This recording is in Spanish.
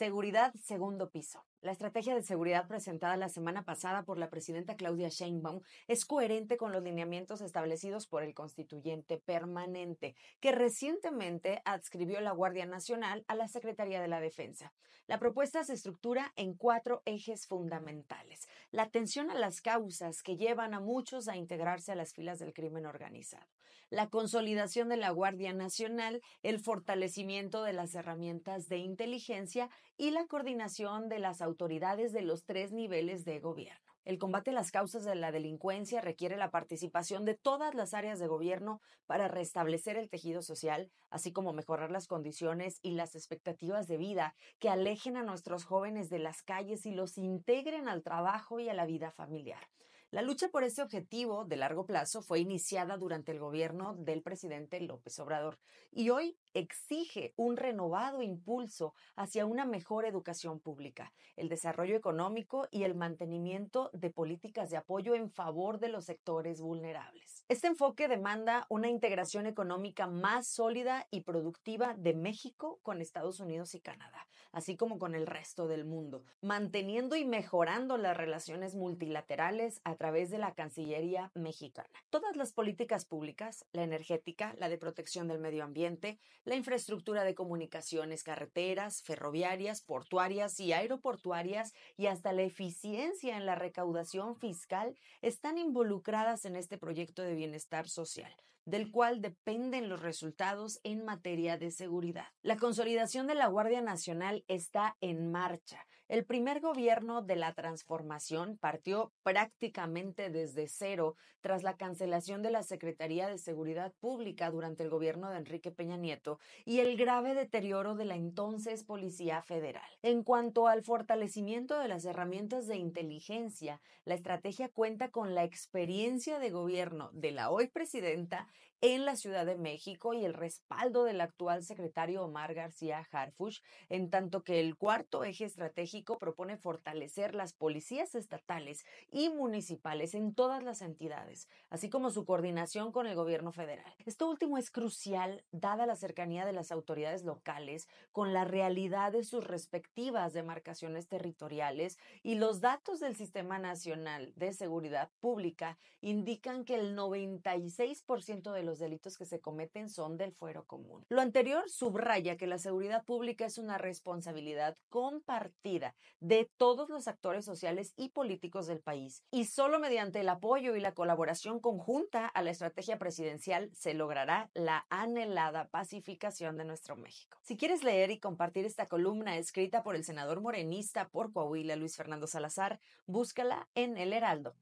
Seguridad, segundo piso. La estrategia de seguridad presentada la semana pasada por la presidenta Claudia Sheinbaum es coherente con los lineamientos establecidos por el constituyente permanente, que recientemente adscribió la Guardia Nacional a la Secretaría de la Defensa. La propuesta se estructura en cuatro ejes fundamentales. La atención a las causas que llevan a muchos a integrarse a las filas del crimen organizado. La consolidación de la Guardia Nacional, el fortalecimiento de las herramientas de inteligencia y la coordinación de las autoridades autoridades de los tres niveles de gobierno. El combate a las causas de la delincuencia requiere la participación de todas las áreas de gobierno para restablecer el tejido social, así como mejorar las condiciones y las expectativas de vida que alejen a nuestros jóvenes de las calles y los integren al trabajo y a la vida familiar. La lucha por ese objetivo de largo plazo fue iniciada durante el gobierno del presidente López Obrador y hoy exige un renovado impulso hacia una mejor educación pública, el desarrollo económico y el mantenimiento de políticas de apoyo en favor de los sectores vulnerables. Este enfoque demanda una integración económica más sólida y productiva de México con Estados Unidos y Canadá, así como con el resto del mundo, manteniendo y mejorando las relaciones multilaterales a través de la Cancillería mexicana. Todas las políticas públicas, la energética, la de protección del medio ambiente, la infraestructura de comunicaciones carreteras, ferroviarias, portuarias y aeroportuarias y hasta la eficiencia en la recaudación fiscal están involucradas en este proyecto de bienestar social, del cual dependen los resultados en materia de seguridad. La consolidación de la Guardia Nacional está en marcha el primer gobierno de la transformación partió prácticamente desde cero tras la cancelación de la Secretaría de Seguridad Pública durante el gobierno de Enrique Peña Nieto y el grave deterioro de la entonces Policía Federal. En cuanto al fortalecimiento de las herramientas de inteligencia, la estrategia cuenta con la experiencia de gobierno de la hoy presidenta en la Ciudad de México y el respaldo del actual secretario Omar García Harfuch, en tanto que el cuarto eje estratégico propone fortalecer las policías estatales y municipales en todas las entidades, así como su coordinación con el gobierno federal. Esto último es crucial dada la cercanía de las autoridades locales con la realidad de sus respectivas demarcaciones territoriales y los datos del Sistema Nacional de Seguridad Pública indican que el 96% de los delitos que se cometen son del fuero común. Lo anterior subraya que la seguridad pública es una responsabilidad compartida de todos los actores sociales y políticos del país, y solo mediante el apoyo y la colaboración conjunta a la estrategia presidencial se logrará la anhelada pacificación de nuestro México. Si quieres leer y compartir esta columna escrita por el senador morenista por Coahuila, Luis Fernando Salazar, búscala en El Heraldo.